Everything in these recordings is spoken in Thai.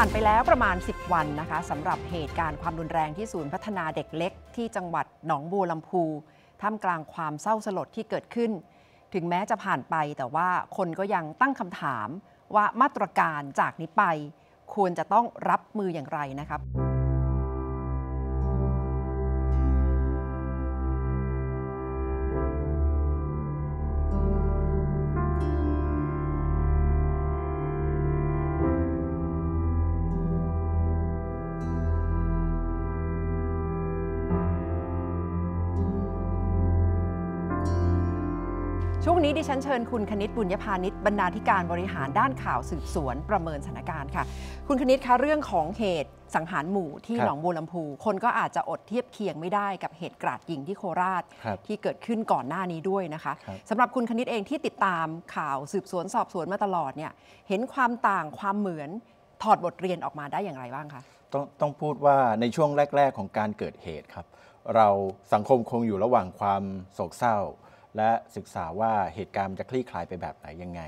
ผ่านไปแล้วประมาณ 10 วันนะคะสำหรับเหตุการณ์ความรุนแรงที่ศูนย์พัฒนาเด็กเล็ก ที่จังหวัดหนองบัวลำพู ท่ามกลางความเศร้าสลดที่เกิดขึ้น ถึงแม้จะผ่านไปแต่ว่าคนก็ยังตั้งคำถาม ว่ามาตรการจากนี้ไปควรจะต้องรับมืออย่างไรนะครับช่วงนี้ ดิฉันเชิญคุณคณิตบุญยพานิชบรรณาธิการบริหารด้านข่าวสืบสวนประเมินสถานการณ์ค่ะ คุณคณิตคะเรื่องของเหตุสังหารหมู่ที่หนองบัวลำพูคนก็อาจจะอดเทียบเคียงไม่ได้กับเหตุกราดยิงที่โคราชที่เกิดขึ้นก่อนหน้านี้ด้วยนะคะสำหรับคุณคณิตเองที่ติดตามข่าวสืบสวนสอบสวนมาตลอดเนี่ยเห็นความต่างความเหมือนถอดบทเรียนออกมาได้อย่างไรบ้างคะต้องต้องพูดว่าในช่วงแรก ๆ ของการเกิดเหตุครับเราสังคมคงอยู่ระหว่างความโศกเศร้าและศึกษาว่าเหตุการณ์จะคลี่คลายไปแบบไหนยังไง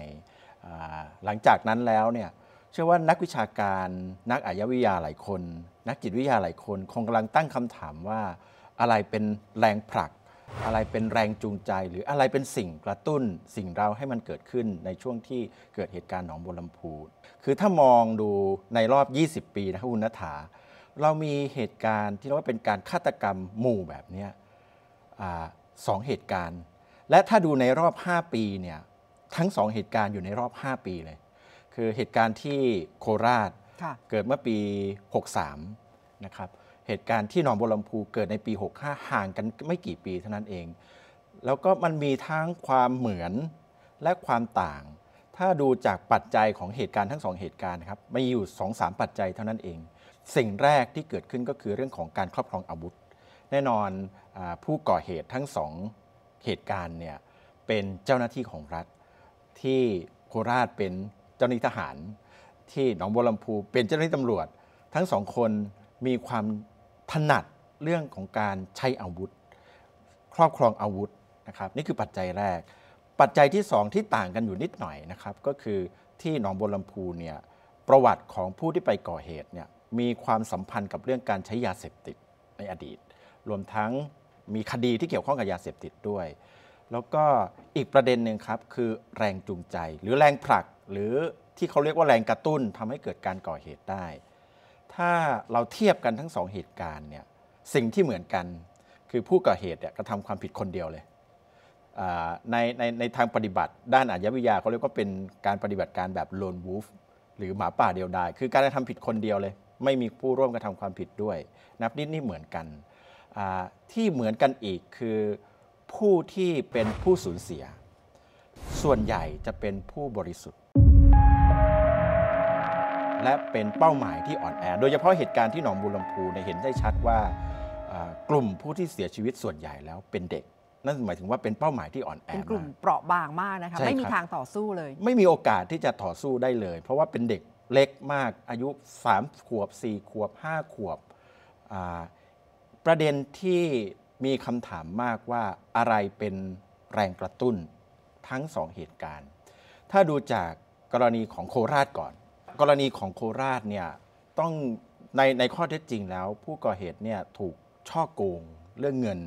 หลังจากนั้นแล้วเนี่ย เชื่อว่านักวิชาการ นักอายวิทยาหลายคน นักจิตวิทยาหลายคน คงกำลังตั้งคำถามว่า อะไรเป็นแรงผลัก อะไรเป็นแรงจูงใจ หรืออะไรเป็นสิ่งกระตุ้นสิ่งเราให้มันเกิดขึ้นในช่วงที่เกิดเหตุการณ์หนองบัวลำพูคือถ้ามองดูในรอบ 20 ปีนะคคุณนัฐาเรามีเหตุการณ์ที่เรียกว่าเป็นการฆาตกรรมหมู่แบบนี้สองเหตุการณ์และถ้าดูในรอบ 5 ปีเนี่ยทั้ง 2 เหตุการณ์อยู่ในรอบ 5 ปีเลย คือเหตุการณ์ที่โคราชเกิดเมื่อปี 63 นะครับเหตุการณ์ที่หนองบัวลำพูเกิดในปี 65 ห่างกันไม่กี่ปีเท่านั้นเอง แล้วก็มันมีทั้งความเหมือนและความต่าง ถ้าดูจากปัจจัยของเหตุการณ์ ทั้งสองเหตุการณ์ครับมีอยู่ 2-3 ปัจจัยเท่านั้นเอง สิ่งแรกที่เกิดขึ้นก็คือเรื่องของการครอบครองอาวุธแน่นอนผู้ก่อเหตุทั้งสองเหตุการณ์เนี่ยเป็นเจ้าหน้าที่ของรัฐ ที่โคราชเป็นเจ้าหน้าที่ทหาร ที่หนองบัวลำพูเป็นเจ้าหน้าที่ตำรวจ ทั้งสองคนมีความถนัดเรื่องของการใช้อาวุธ ครอบครองอาวุธนะครับ นี่คือปัจจัยแรก ปัจจัยที่สองที่ต่างกันอยู่นิดหน่อยนะครับก็คือที่หนองบัวลำพูเนี่ยประวัติของผู้ที่ไปก่อเหตุเนี่ยมีความสัมพันธ์กับเรื่องการใช้ยาเสพติดในอดีต รวมทั้งมีคดีที่เกี่ยวข้องกับยาเสพติด ด้วย แล้วก็อีกประเด็นหนึ่งครับ คือแรงจูงใจ หรือแรงผลักหรือที่เขาเรียกว่าแรงกระตุ้นทำให้เกิดการก่อเหตุได้ ถ้าเราเทียบกันทั้งสองเหตุการณ์เนี่ยสิ่งที่เหมือนกัน คือผู้ก่อเหตุเนี่ยกระทำความผิดคนเดียวเลยในในในทางปฏิบัติด้านอาชญาวิทยาเขาเรียกว่าเป็นการปฏิบัติการแบบ lone wolf หรือหมาป่าเดียวดายคือการกระทำผิดคนเดียวเลย ไม่มีผู้ร่วมกระทำความผิดด้วย นับนิดนี่เหมือนกันที่เหมือนกันอีกคือผู้ที่เป็นผู้สูญเสีย ส่วนใหญ่จะเป็นผู้บริสุทธิ์ และเป็นเป้าหมายที่อ่อนแอโดยเฉพาะเหตุการณ์ที่หนองบุรล์พูเห็นได้ชัดว่ากลุ่มผู้ที่เสียชีวิตส่วนใหญ่แล้วเป็นเด็ก นั่นหมายถึงว่าเป็นเป้าหมายที่อ่อนแอเป็นกลุ่มเปราะบางมากนะคะไม่มีทางต่อสู้เลย ไม่มีโอกาสที่จะต่อสู้ได้เลย เพราะว่าเป็นเด็กเล็กมากอายุ 3 ขวบ 4 ขวบ5ขวบประเด็นที่มีคำถามมากว่าอะไรเป็นแรงกระตุ้นทั้งสองเหตุการณ์ ถ้าดูจากกรณีของโคราชก่อน กรณีของโคราชเนี่ยต้องในในข้อเท็จจริงแล้ว ผู้ก่อเหตุเนี่ยถูกช่อโกงเรื่องเงิน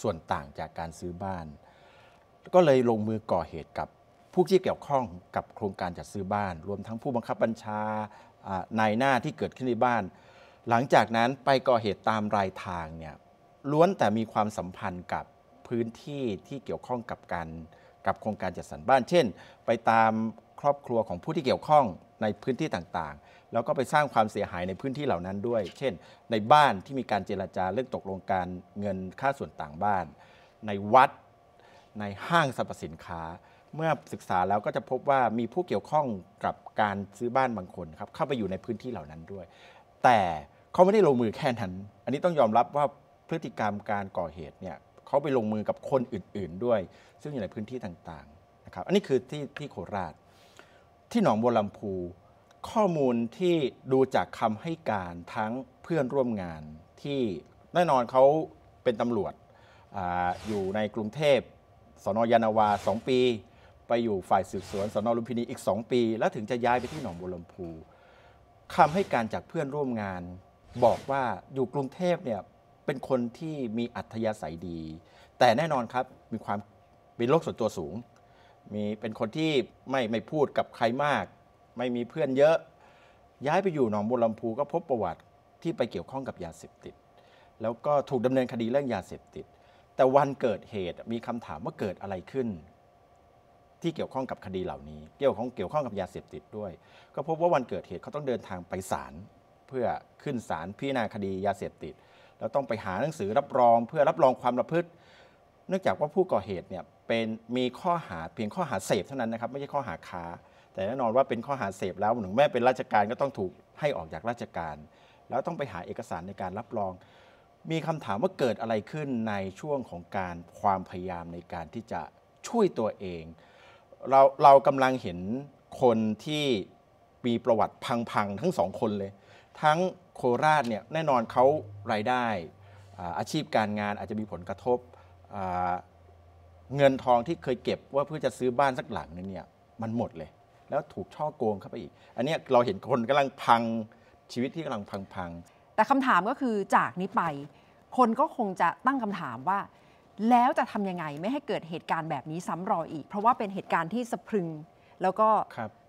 ส่วนต่างจากการซื้อบ้าน ก็เลยลงมือก่อเหตุกับผู้ที่เกี่ยวข้องกับโครงการจัดซื้อบ้าน รวมทั้งผู้บังคับบัญชานายหน้าที่เกิดขึ้นในบ้านหลังจากนั้นไปก่อเหตุตามรายทางเนี่ยล้วนแต่มีความสัมพันธ์กับพื้นที่ที่เกี่ยวข้องกับการกับโครงการจัดสรรบ้าน เช่น ไปตามครอบครัวของผู้ที่เกี่ยวข้องในพื้นที่ต่างๆ แล้วก็ไปสร้างความเสียหายในพื้นที่เหล่านั้นด้วย เช่น ในบ้านที่มีการเจรจาเรื่องตกลงการเงินค่าส่วนต่างบ้าน ในวัด ในห้างสรรพสินค้า เมื่อศึกษาแล้วก็จะพบว่ามีผู้เกี่ยวข้องกับการซื้อบ้านบางคนครับเข้าไปอยู่ในพื้นที่เหล่านั้นด้วย แต่เขาไม่ได้ลงมือแค่นั้น อันนี้ต้องยอมรับว่าพฤติกรรมการก่อเหตุเนี่ยเขาไปลงมือกับคนอื่นๆด้วย ซึ่งอยู่ในพื้นที่ต่างๆนะครับ อันนี้คือที่ที่โคราชที่หนองบัวลำพู ข้อมูลที่ดูจากคำให้การทั้งเพื่อนร่วมงาน ที่แน่นอนเขาเป็นตำรวจออยู่ในกรุงเทพสนยานาวา 2 ปี ไปอยู่ฝ่ายสืบสวนสนลุมพินีอีก 2 ปี แล้วถึงจะย้ายไปที่หนองบัวลำพูคำให้การจากเพื่อนร่วมงานบอกว่าอยู่กรุงเทพเนี่ยเป็นคนที่มีอัธยาศัยดี แต่แน่นอนครับมีความมีโลกส่วนตัวสูงมีเป็นคนที่ไม่ไม่พูดกับใครมาก ไม่มีเพื่อนเยอะ ย้ายไปอยู่หนองบัวลำพูก็พบประวัติที่ไปเกี่ยวข้องกับยาเสพติดแล้วก็ถูกดำเนินคดีเรื่องยาเสพติด แต่วันเกิดเหตุมีคำถามว่าเกิดอะไรขึ้น ที่เกี่ยวข้องกับคดีเหล่านี้ เกี่ยวข้องเกี่ยวข้องกับยาเสพติดด้วย ก็พบว่าวันเกิดเหตุเขาต้องเดินทางไปศาลเพื่อขึ้นศาลพิจารณาคดียาเสพติดแล้วต้องไปหาหนังสือรับรองเพื่อรับรองความประพฤติ เนื่องจากว่าผู้ก่อเหตุเนี่ยเป็นมีข้อหาเพียงข้อหาเสพเท่านั้นนะครับไม่ใช่ข้อหาค้า แต่แน่นอนว่าเป็นข้อหาเสพแล้วถึงแม้เป็นราชการก็ต้องถูกให้ออกจากราชการ แล้วต้องไปหาเอกสารในการรับรอง มีคำถามว่าเกิดอะไรขึ้นในช่วงของการความพยายามในการที่จะช่วยตัวเอง เราเรากำลังเห็นคนที่มีประวัติพังๆทั้งสองคนเลยทั้งโคราชเนี่ยแน่นอนเขารายได้ อาชีพการงานอาจจะมีผลกระทบ เงินทองที่เคยเก็บว่าเพื่อจะซื้อบ้านสักหลังนึงเนี่ยมันหมดเลย แล้วถูกช่อโกงเข้าไปอีก อันนี้เราเห็นคนกำลังพังชีวิตที่กำลังพัง ๆ แต่คำถามก็คือจากนี้ไป คนก็คงจะตั้งคำถามว่าแล้วจะทํำยังไงไม่ให้เกิดเหตุการณ์แบบนี้ซ้ำรอยอีก เพราะว่าเป็นเหตุการณ์ที่สะพรึงแล้วก็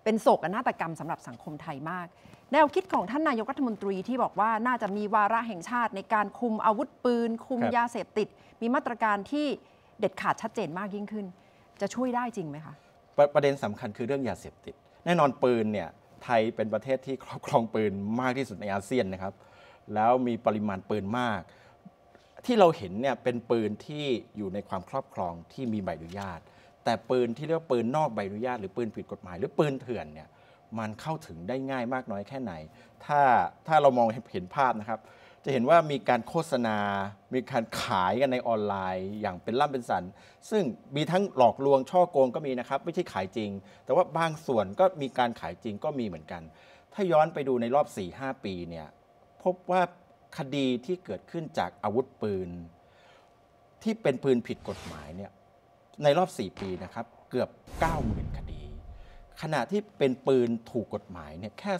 เป็นโศกนาฏกรรมสำหรับสังคมไทยมาก แนวคิดของท่านนายกรัฐมนตรีที่บอกว่าน่าจะมีวาระแห่งชาติในการคุมอาวุธปืนคุมยาเสพติด มีมาตรการที่เด็ดขาดชัดเจนมากยิ่งขึ้น จะช่วยได้จริงไหมคะปประเด็นสำคัญคือเรื่องยาเสพติด แน่นอนปืนเนี่ยไทยเป็นประเทศที่ครอบครองปืนมากที่สุดในอาเซียนนะครับแล้วมีปริมาณปืนมาก ที่เราเห็นเนี่ยเป็นปืนที่อยู่ในความครอบครองที่มีใบอนุญาตแต่ปืนที่เรียกว่าปืนนอกใบอนุญาตหรือปืนผิดกฎหมาย หรือปืนเถื่อนเนี่ยมันเข้าถึงได้ง่ายมากน้อยแค่ไหน ถ้าถ้าเรามองเห็นภาพนะครับ จะเห็นว่ามีการโฆษณา มีการขายกันในออนไลน์ อย่างเป็นล่ำเป็นสันซึ่งมีทั้งหลอกลวงช่อโกงก็มีนะครับ ไม่ใช่ขายจริง แต่ว่าบางส่วนก็มีการขายจริงก็มีเหมือนกัน ถ้าย้อนไปดูในรอบ 4-5 ปีเนี่ยพบว่าคดีที่เกิดขึ้นจากอาวุธปืน ที่เป็นปืนผิดกฎหมายเนี่ยในรอบ 4 ปีนะครับเกือบ 90,000 คดี ขณะที่เป็นปืนถูกกฎหมายเนี่ยแค่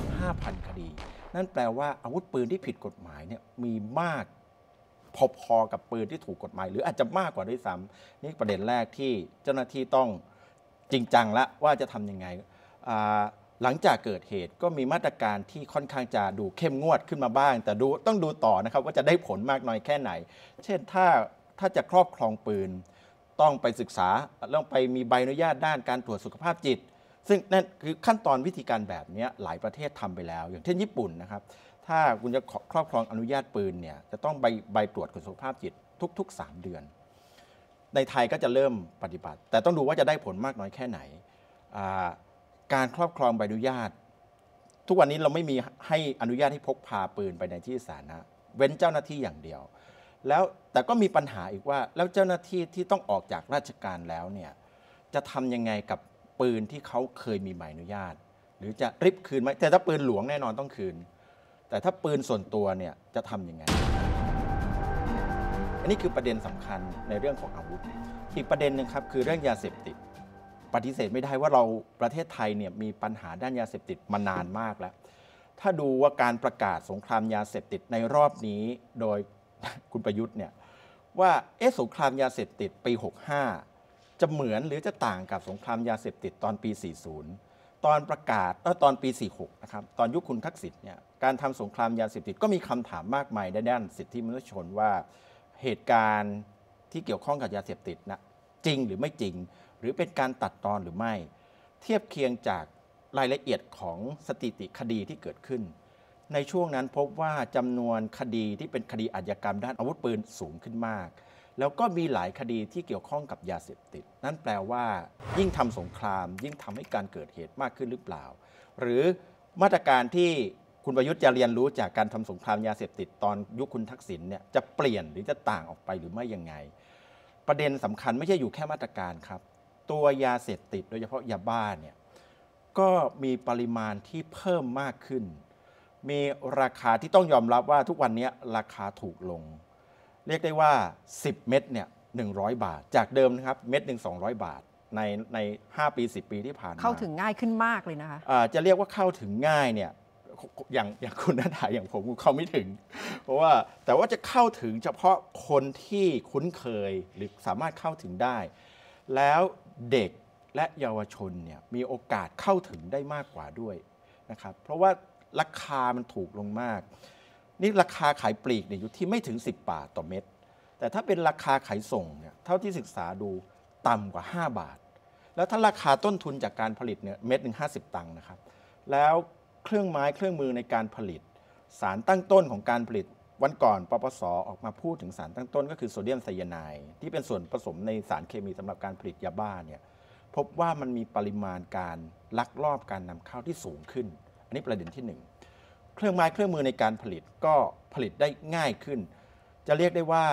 25,000 คดี นั่นแปลว่าอาวุธปืนที่ผิดกฎหมายเนี่ยมีมากพอๆกับปืนที่ถูกกฎหมาย หรืออาจจะมากกว่าด้วยซ้ำนี่ประเด็นแรกที่เจ้าหน้าที่ต้องจริงจังละว่าจะทำยังไงหลังจากเกิดเหตุก็มีมาตรการที่ค่อนข้างจะดูเข้มงวดขึ้นมาบ้าง แต่ดูต้องดูต่อนะครับว่าจะได้ผลมากน้อยแค่ไหน เช่นถ้าถ้าจะครอบครองปืนต้องไปศึกษา ต้องไปมีใบอนุญาตด้านการตรวจสุขภาพจิต ซึ่งนั่นคือขั้นตอนวิธีการแบบนี้หลายประเทศทำไปแล้ว อย่างเช่นญี่ปุ่นนะครับ ถ้าคุณจะครอบครองอนุญาตปืนเนี่ยจะต้องใบใบตรวจสุขภาพจิต ทุกๆ3เดือน ในไทยก็จะเริ่มปฏิบัติ แต่ต้องดูว่าจะได้ผลมากน้อยแค่ไหน การครอบครองใบอนุญาต ทุกวันนี้เราไม่มีให้อนุญาตให้พกพาปืนไปในที่สาธารณะเว้นเจ้าหน้าที่อย่างเดียวแล้วแต่ก็มีปัญหาอีกว่าแล้วเจ้าหน้าที่ที่ต้องออกจากราชการแล้วเนี่ยจะทำยังไงกับปืนที่เขาเคยมีใบอนุญาต หรือจะริบคืนไหมแต่ถ้าปืนหลวงแน่นอนต้องคืน แต่ถ้าปืนส่วนตัวเนี่ยจะทำยังไง อันนี้คือประเด็นสำคัญในเรื่องของอาวุธ อีกประเด็นหนึ่งครับคือเรื่องยาเสพติดปฏิเสธไม่ได้ว่าเราประเทศไทยเนี่ยมีปัญหาด้านยาเสพติดมานานมากแล้ว ถ้าดูว่าการประกาศสงครามยาเสพติดในรอบนี้โดยคุณประยุทธ์เนี่ย ว่าเอสงครามยาเสพติดปี65 จะเหมือนหรือจะต่างกับสงครามยาเสพติดตอนปี 40 ตอนประกาศตอนปี46 นะครับ ตอนยุคคุณทักษิณเนี่ยการทำสงครามยาเสพติดก็มีคำถามมากมายในด้านสิทธิมนุษยชนว่า เหตุการณ์ที่เกี่ยวข้องกับยาเสพติดนะจริงหรือไม่จริงหรือเป็นการตัดตอนหรือไม่ เทียบเคียงจากรายละเอียดของสถิติคดีที่เกิดขึ้นในช่วงนั้นพบว่าจำนวนคดีที่เป็นคดีอาญากรรม ด้านอาวุธปืนสูงขึ้นมาก แล้วก็มีหลายคดีที่เกี่ยวข้องกับยาเสพติด นั่นแปลว่า ยิ่งทำสงครามยิ่งทำให้การเกิดเหตุมากขึ้นหรือเปล่า หรือมาตรการที่คุณประยุทธ์จะเรียนรู้จากการทำสงครามยาเสพติดตอนยุคคุณทักษิณเนี่ยจะเปลี่ยนหรือจะต่างออกไปหรือไม่ยังไง ประเด็นสำคัญไม่ใช่อยู่แค่มาตรการครับ ตัวยาเสพติดโดยเฉพาะยาบ้าเนี่ยก็มีปริมาณที่เพิ่มมากขึ้นมีราคาที่ต้องยอมรับว่าทุกวันนี้ราคาถูกลง เรียกได้ว่า 10 เม็ดเนี่ยหนึ่งบาทจากเดิมนะครับเม็ดหนึ่งสองบาทในใน 5 ปี 10 ปีที่ผ่านมาเข้าถึงง่ายขึ้นมากเลยนะคะะจะเรียกว่าเข้าถึงง่ายเนี่ยอย่างอย่างคุณนัทาอย่างผมเขาไม่ถึง เพราะว่าแต่ว่าจะเข้าถึงเฉพาะคนที่คุ้นเคยหรือสามารถเข้าถึงได้ แล้วเด็กและเยาวชนเนี่ยมีโอกาสเข้าถึงได้มากกว่าด้วยนะครับเพราะว่าราคามันถูกลงมาก นี่ราคาขายปลีกเนี่ยอยู่ที่ไม่ถึง 10 บาทต่อเม็ด แต่ถ้าเป็นราคาขายส่งเนี่ย เท่าที่ศึกษาดูต่ำกว่า 5 บาท แล้วถ้าราคาต้นทุนจากการผลิตเนี่ยเม็ดหนึ่งห้าสิบตังค์นะครับ แล้วเครื่องไม้เครื่องมือในการผลิตสารตั้งต้นของการผลิตวันก่อนปปสออกมาพูดถึงสารตั้งต้นก็คือโซเดียมไซยาไนด์ที่เป็นส่วนผสมในสารเคมีสำหรับการผลิตยาบ้าเนี่ยพบว่ามันมีปริมาณการลักลอบการนำเข้าที่สูงขึ้นนนี้ประเด็นที่ 1 เครื่องไม้เครื่องมือในการผลิตก็ผลิตได้ง่ายขึ้น จะเรียกได้ว่า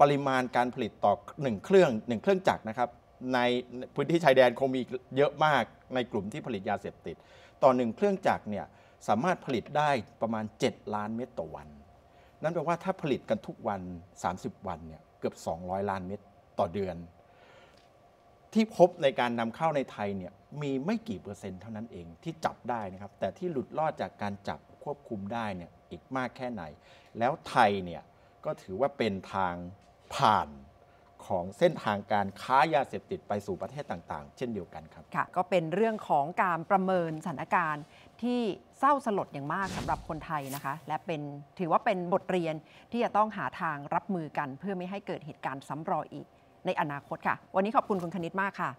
ปริมาณการผลิตต่อ1เครื่อง1เครื่องจักรนะครับ ในพื้นที่ชายแดนคงมีเยอะมากในกลุ่มที่ผลิตยาเสพติด ต่อหนึ่งเครื่องจักรเนี่ยสามารถผลิตได้ประมาณ 7 ล้านเม็ดต่อวัน นั่นแปลว่าถ้าผลิตกันทุกวัน 30 วันเนี่ยเกือบ 200 ล้านเม็ดต่อเดือน ที่พบในการนำเข้าในไทยเนี่ยมีไม่กี่เปอร์เซ็นต์เท่านั้นเองที่จับได้นะครับ แต่ที่หลุดรอดจากการจับควบคุมได้เนี่ยอีกมากแค่ไหน แล้วไทยเนี่ยก็ถือว่าเป็นทางผ่านของเส้นทางการค้ายาเสพติดไปสู่ประเทศต่างๆ เช่นเดียวกันครับ ค่ะ ก็เป็นเรื่องของการประเมินสถานการณ์ที่เศร้าสลดอย่างมากสำหรับคนไทยนะคะและเป็นถือว่าเป็นบทเรียนที่จะต้องหาทางรับมือกัน เพื่อไม่ให้เกิดเหตุการณ์ซ้ำรอยอีกในอนาคตค่ะ วันนี้ขอบคุณคุณคณิตมากค่ะ